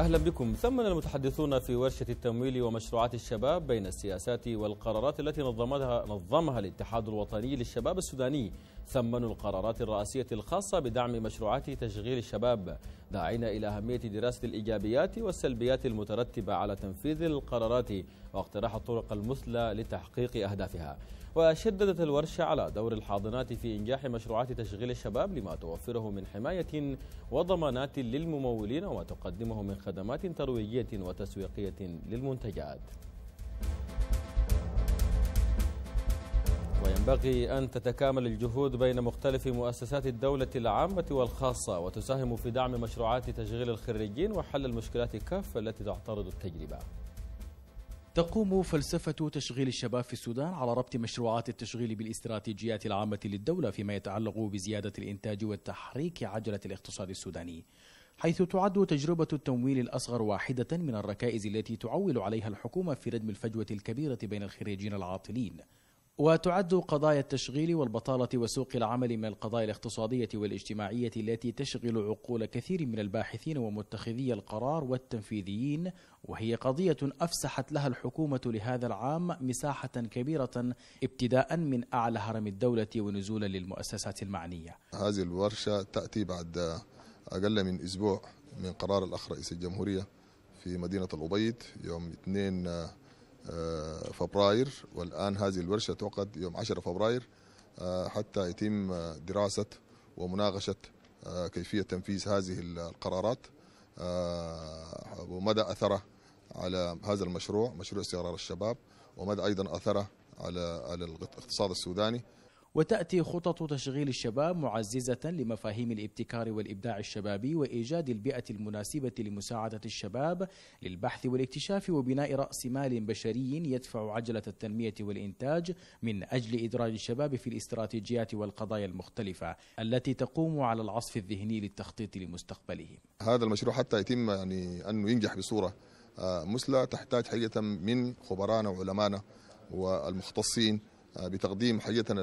أهلا بكم ثمن المتحدثون في ورشة التمويل ومشروعات الشباب بين السياسات والقرارات التي نظمها, نظمها الاتحاد الوطني للشباب السوداني ثمنوا القرارات الرئاسية الخاصة بدعم مشروعات تشغيل الشباب داعين إلى أهمية دراسة الإيجابيات والسلبيات المترتبة على تنفيذ القرارات واقتراح الطرق المثلى لتحقيق أهدافها وشددت الورشة على دور الحاضنات في إنجاح مشروعات تشغيل الشباب لما توفره من حماية وضمانات للممولين وما تقدمه من خدمات ترويجية وتسويقية للمنتجات ينبغي أن تتكامل الجهود بين مختلف مؤسسات الدولة العامة والخاصة وتساهم في دعم مشروعات تشغيل الخريجين وحل المشكلات كافة التي تعترض التجربة تقوم فلسفة تشغيل الشباب في السودان على ربط مشروعات التشغيل بالاستراتيجيات العامة للدولة فيما يتعلق بزيادة الإنتاج والتحريك عجلة الاقتصاد السوداني حيث تعد تجربة التمويل الأصغر واحدة من الركائز التي تعول عليها الحكومة في ردم الفجوة الكبيرة بين الخريجين العاطلين وتعد قضايا التشغيل والبطالة وسوق العمل من القضايا الاقتصادية والاجتماعية التي تشغل عقول كثير من الباحثين ومتخذي القرار والتنفيذيين وهي قضية أفسحت لها الحكومة لهذا العام مساحة كبيرة ابتداء من أعلى هرم الدولة ونزولا للمؤسسات المعنية هذه الورشة تأتي بعد أقل من أسبوع من قرار الأخ رئيس الجمهورية في مدينة الأبيض يوم 2 آه، فبراير والآن هذه الورشة تعقد يوم 10 فبراير آه، حتى يتم دراسة ومناقشة آه، كيفية تنفيذ هذه القرارات ومدى اثره على هذا المشروع مشروع استقرار الشباب ومدى أيضا أثره على على الاقتصاد السوداني وتأتي خطط تشغيل الشباب معززة لمفاهيم الابتكار والإبداع الشبابي وإيجاد البيئة المناسبة لمساعدة الشباب للبحث والاكتشاف وبناء رأس مال بشري يدفع عجلة التنمية والإنتاج من أجل إدراج الشباب في الاستراتيجيات والقضايا المختلفة التي تقوم على العصف الذهني للتخطيط لمستقبلهم. هذا المشروع حتى يتم يعني أنه ينجح بصورة آه، مثلى تحتاج حقيقة من خبرانا وعلمانا والمختصين آه، بتقديم حقيقه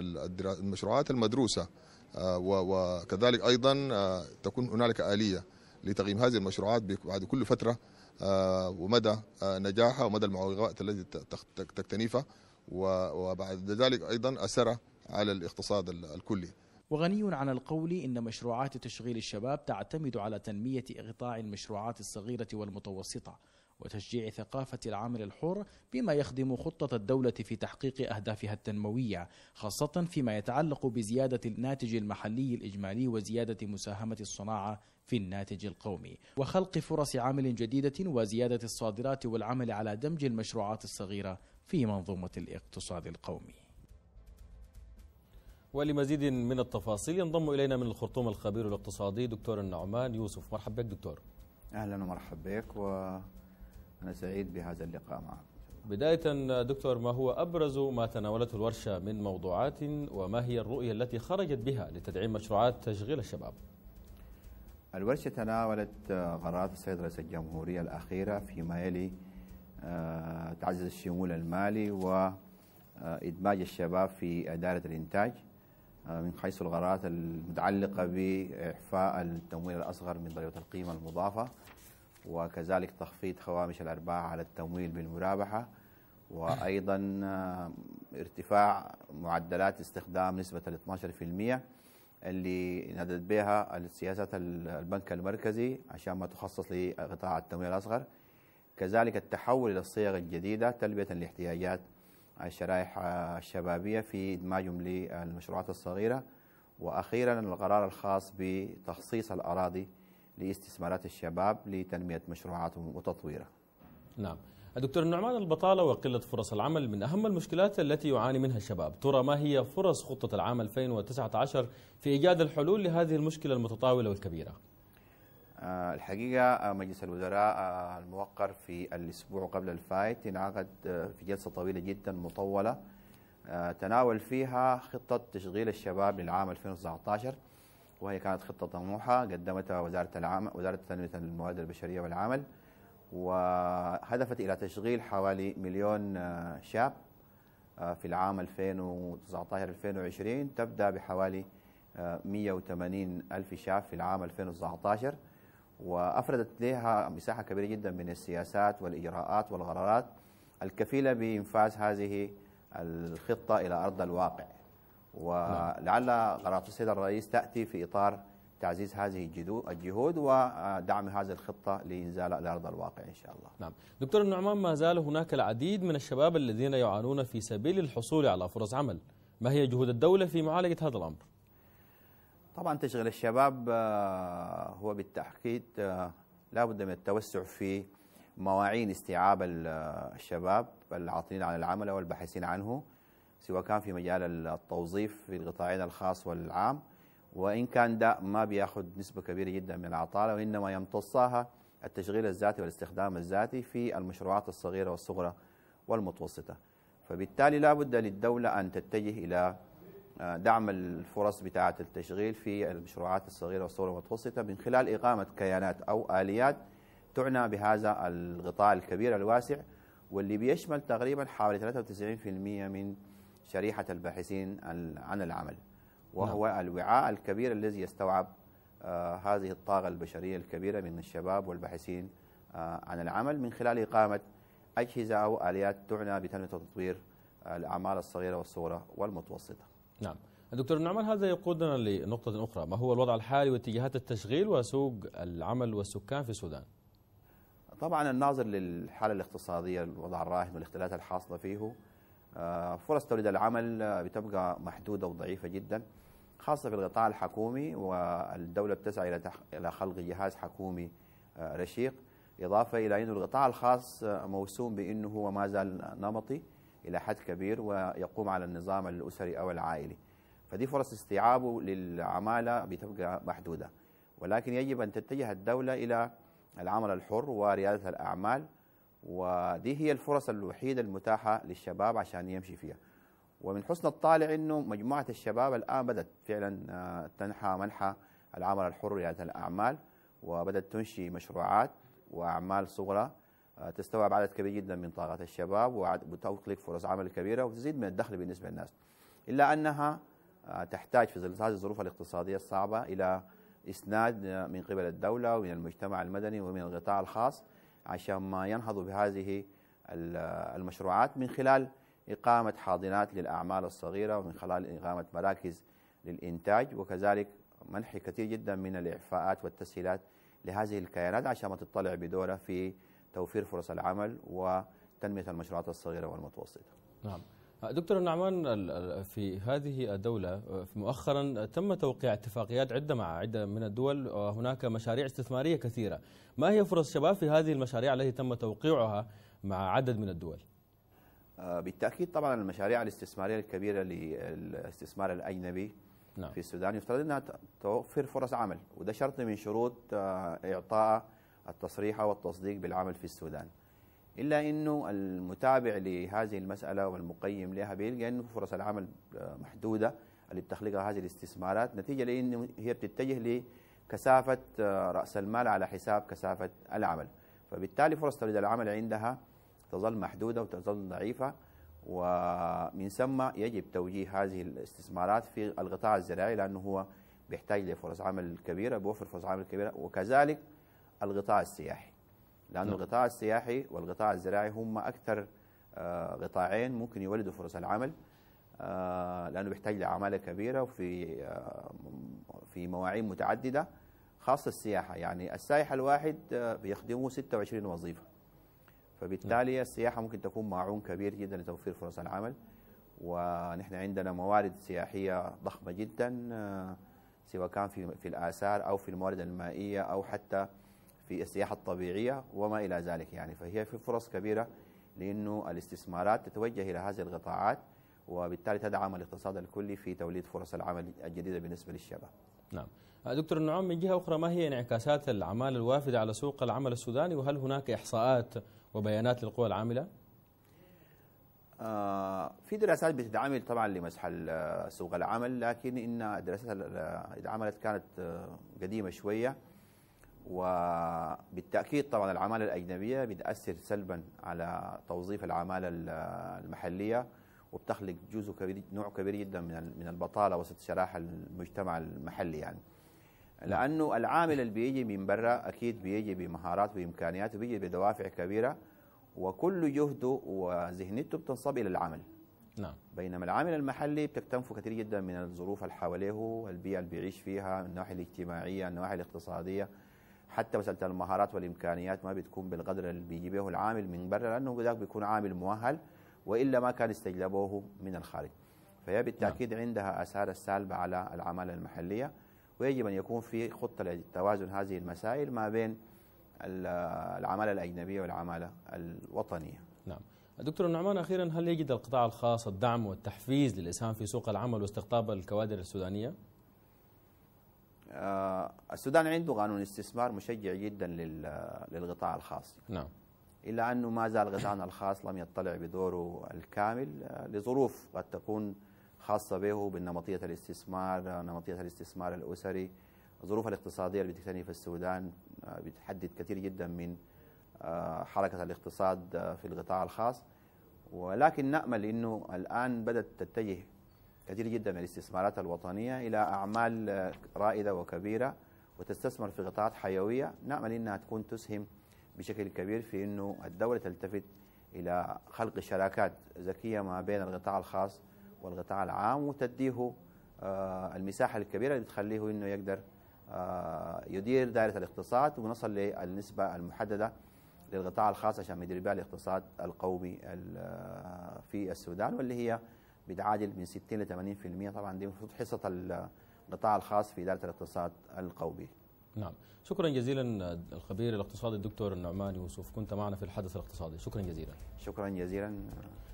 المشروعات المدروسه آه، وكذلك ايضا آه، تكون هنالك اليه لتقييم هذه المشروعات بعد كل فتره ومدى نجاحها ومدى المعوقات التي تكتنفها وبعد ذلك ايضا اثرها على الاقتصاد الكلي. وغني عن القول ان مشروعات تشغيل الشباب تعتمد على تنميه إغطاء المشروعات الصغيره والمتوسطه وتشجيع ثقافة العمل الحر بما يخدم خطة الدولة في تحقيق أهدافها التنموية خاصة فيما يتعلق بزيادة الناتج المحلي الإجمالي وزيادة مساهمة الصناعة في الناتج القومي وخلق فرص عمل جديدة وزيادة الصادرات والعمل على دمج المشروعات الصغيرة في منظومة الاقتصاد القومي ولمزيد من التفاصيل ينضم إلينا من الخرطوم الخبير الاقتصادي دكتور النعمان يوسف مرحبا بك دكتور أهلا ومرحبا بك و أنا سعيد بهذا اللقاء معكم بداية دكتور ما هو أبرز ما تناولته الورشة من موضوعات وما هي الرؤية التي خرجت بها لتدعيم مشروعات تشغيل الشباب الورشة تناولت قرارات آه، السيد رئيس الجمهورية الأخيرة فيما يلي آه، تعزز الشمول المالي وإدماج آه، الشباب في إدارة الإنتاج من حيث القرارات المتعلقة بإعفاء التمويل الأصغر من ضريبة القيمة المضافة وكذلك تخفيض هوامش الأرباح على التمويل بالمرابحة وأيضا آه، ارتفاع معدلات استخدام نسبة ال 12% اللي نادت بها السياسات البنك المركزي عشان ما تخصص لقطاع التمويل الأصغر كذلك التحول إلى الصيغ الجديدة تلبية لاحتياجات الشرائح آه، الشبابية في إدماجهم للمشروعات الصغيرة وأخيرا القرار الخاص بتخصيص الأراضي لاستثمارات الشباب لتنمية مشروعاتهم وتطويرها نعم دكتور النعمان البطالة وقلة فرص العمل من أهم المشكلات التي يعاني منها الشباب ترى ما هي فرص خطة العام 2019 في إيجاد الحلول لهذه المشكلة المتطاولة والكبيرة آه، الحقيقة آه، مجلس الوزراء آه، الموقر في الأسبوع قبل الفائت انعقد في جلسة طويلة جدا مطولة تناول فيها خطة تشغيل الشباب للعام 2019 وهي كانت خطة طموحة قدمتها وزارة العمل وزارة تنمية الموارد البشرية والعمل وهدفت إلى تشغيل حوالي مليون آه، شاب آه، في العام 2019 2020 تبدأ بحوالي 180 آه، ألف شاب في العام 2019 وأفردت لها مساحة كبيرة جدا من السياسات والإجراءات والقرارات الكفيلة بإنفاذ هذه الخطة إلى أرض الواقع نعم. ولعل قرارات السيد الرئيس تأتي في إطار تعزيز هذه الجهود ودعم هذه الخطة لإنزال الأرض الواقع إن شاء الله نعم دكتور النعمان ما زال هناك العديد من الشباب الذين يعانون في سبيل الحصول على فرص عمل ما هي جهود الدولة في معالجة هذا الأمر؟ طبعا تشغيل الشباب آه، هو بالتحقيق آه، لابد من التوسع في مواعين استيعاب آه، الشباب العاطلين عن العمل والباحثين عنه سواء كان في مجال التوظيف في القطاعين الخاص والعام وإن كان ده ما بياخذ نسبة كبيرة جدا من العطالة وإنما يمتصها التشغيل الذاتي والاستخدام الذاتي في المشروعات الصغيرة والصغرى والمتوسطة فبالتالي لابد للدولة أن تتجه إلى آه، دعم الفرص بتاعة التشغيل في المشروعات الصغيرة والصغرى والمتوسطة من خلال إقامة كيانات أو آليات تعنى بهذا القطاع الكبير الواسع واللي بيشمل تقريبا حوالي 93% من شريحة الباحثين عن العمل نعم. وهو نعم. الوعاء الكبير الذي يستوعب آه، هذه الطاقة البشرية الكبيرة من الشباب والباحثين آه، عن العمل من خلال إقامة أجهزة أو آليات تعنى بتنمية وتطوير الأعمال الصغيرة والصغرى والمتوسطة نعم دكتور نعمان هذا يقودنا لنقطة أخرى ما هو الوضع الحالي واتجاهات التشغيل وسوق العمل والسكان في السودان طبعا الناظر للحالة الاقتصادية الوضع الراهن والاختلالات الحاصلة فيه آه، فرص توليد العمل آه، بتبقى محدودة وضعيفة جدا خاصة في القطاع الحكومي والدولة بتسعى إلى خلق جهاز حكومي آه، رشيق إضافة إلى أن القطاع الخاص موسوم بأنه هو ما زال نمطي إلى حد كبير ويقوم على النظام الأسري أو العائلي فدي فرص استيعابه للعمالة بتبقى محدودة ولكن يجب أن تتجه الدولة إلى العمل الحر وريادة الأعمال ودي هي الفرص الوحيدة المتاحة للشباب عشان يمشي فيها ومن حسن الطالع أنه مجموعة الشباب الآن بدأت فعلا آه، تنحى منحى العمل الحر ريادة الأعمال وبدأت تنشي مشروعات وأعمال صغرى آه، تستوعب عدد كبير جدا من طاقة الشباب وتخلق فرص عمل كبيرة وتزيد من الدخل بالنسبة للناس إلا أنها آه، تحتاج في هذه الظروف الاقتصادية الصعبة إلى إسناد من قبل الدولة ومن المجتمع المدني ومن القطاع الخاص عشان ما ينهضوا بهذه المشروعات من خلال إقامة حاضنات للأعمال الصغيرة ومن خلال إقامة مراكز للإنتاج وكذلك منح كثير جدا من الإعفاءات والتسهيلات لهذه الكيانات عشان ما تطلع بدورها في توفير فرص العمل وتنمية المشروعات الصغيرة والمتوسطة نعم دكتور النعمان في هذه الدولة آه، مؤخرا تم توقيع اتفاقيات عدة مع عدة من الدول وهناك مشاريع استثمارية كثيرة ما هي فرص الشباب في هذه المشاريع التي تم توقيعها مع عدد من الدول؟ آه، بالتأكيد طبعا المشاريع الاستثمارية الكبيرة للاستثمار الأجنبي نعم. في السودان يفترض أنها توفر فرص عمل وده شرط من شروط آه، إعطاء التصريح والتصديق بالعمل في السودان إلا أنه المتابع لهذه المسألة والمقيم لها بيلقى أنه فرص العمل محدودة اللي بتخلقها هذه الاستثمارات نتيجة لأنه هي بتتجه لكثافة آه، رأس المال على حساب كثافة العمل فبالتالي فرص توليد العمل عندها تظل محدودة وتظل ضعيفة ومن ثم يجب توجيه هذه الاستثمارات في القطاع الزراعي لأنه هو بيحتاج لفرص عمل كبيرة بيوفر فرص عمل كبيرة وكذلك القطاع السياحي لأن القطاع السياحي والقطاع الزراعي هم أكثر قطاعين آه، ممكن يولدوا فرص العمل آه، لأنه بيحتاج لعمالة كبيرة وفي آه، في مواعين متعددة خاصة السياحة يعني السائح الواحد بيخدمه 26 وظيفة فبالتالي نعم. السياحة ممكن تكون معون كبير جدا لتوفير فرص العمل ونحن عندنا موارد سياحية ضخمة جدا سواء كان في في الآثار أو في الموارد المائية أو حتى في السياحة الطبيعية وما إلى ذلك يعني فهي في فرص كبيرة لأنه الاستثمارات تتوجه إلى هذه القطاعات وبالتالي تدعم الاقتصاد الكلي في توليد فرص العمل الجديدة بالنسبة للشباب نعم آه، دكتور النعام من جهة أخرى ما هي انعكاسات الأعمال الوافدة على سوق العمل السوداني وهل هناك إحصاءات وبيانات للقوى العاملة؟ آه في دراسات بتتعمل طبعا لمسح آه، سوق العمل لكن إن الدراسات اللي اتعملت آه، كانت قديمة شوية وبالتأكيد طبعا العمالة الأجنبية بتأثر سلبا على توظيف العمالة المحلية وبتخلق جزء كبير نوع كبير جدا من من البطالة وسط واستشراح المجتمع المحلي يعني نعم. لأنه العامل اللي بيجي من برا أكيد بيجي بمهارات وإمكانيات وبيجي بدوافع كبيرة وكل جهده وذهنيته بتنصب إلى العمل نعم بينما العامل المحلي بتكتنفه كثير جدا من الظروف اللي حواليه البيئة اللي بيعيش فيها النواحي الاجتماعية النواحي الاقتصادية حتى مساله المهارات والامكانيات ما بتكون بالقدر اللي بيجي به العامل من برا لانه ذاك بيكون عامل مؤهل والا ما كان استجلبوه من الخارج فهي بالتاكيد نعم. عندها اثار السالبه على العماله المحليه ويجب ان يكون في خطه لتوازن هذه المسائل ما بين العماله الاجنبيه والعماله الوطنيه. نعم. دكتور النعمان اخيرا هل يجد القطاع الخاص الدعم والتحفيز للاسهام في سوق العمل واستقطاب الكوادر السودانيه؟ آه، السودان عنده قانون استثمار مشجع جدا للقطاع الخاص نعم إلا أنه ما زال قطاعنا الخاص لم يطلع بدوره الكامل آه، لظروف قد تكون خاصة به بالنمطية الاستثمار آه، نمطية الاستثمار الأسري الظروف الاقتصادية اللي بتكتني في السودان بتحدد كثير جدا من حركة الاقتصاد في القطاع الخاص ولكن نأمل أنه الآن بدأت تتجه كثير جدا من الاستثمارات الوطنية إلى أعمال رائدة وكبيرة وتستثمر في قطاعات حيوية نأمل أنها تكون تسهم بشكل كبير في أنه الدولة تلتفت إلى خلق شراكات ذكية ما بين القطاع الخاص والقطاع العام وتديه آه، المساحة الكبيرة اللي تخليه أنه يقدر آه، يدير دائرة الاقتصاد ونصل للنسبة المحددة للقطاع الخاص عشان يدير بها الاقتصاد القومي آه، في السودان واللي هي بتعادل من 60 ل 80% طبعا دي المفروض حصه القطاع الخاص في اداره الاقتصاد القومي. نعم شكرا جزيلا الخبير الاقتصادي الدكتور النعمان يوسف كنت معنا في الحدث الاقتصادي شكرا جزيلا شكرا جزيلا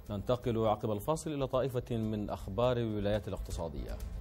ننتقل عقب الفاصل إلى طائفة من أخبار الولايات الاقتصادية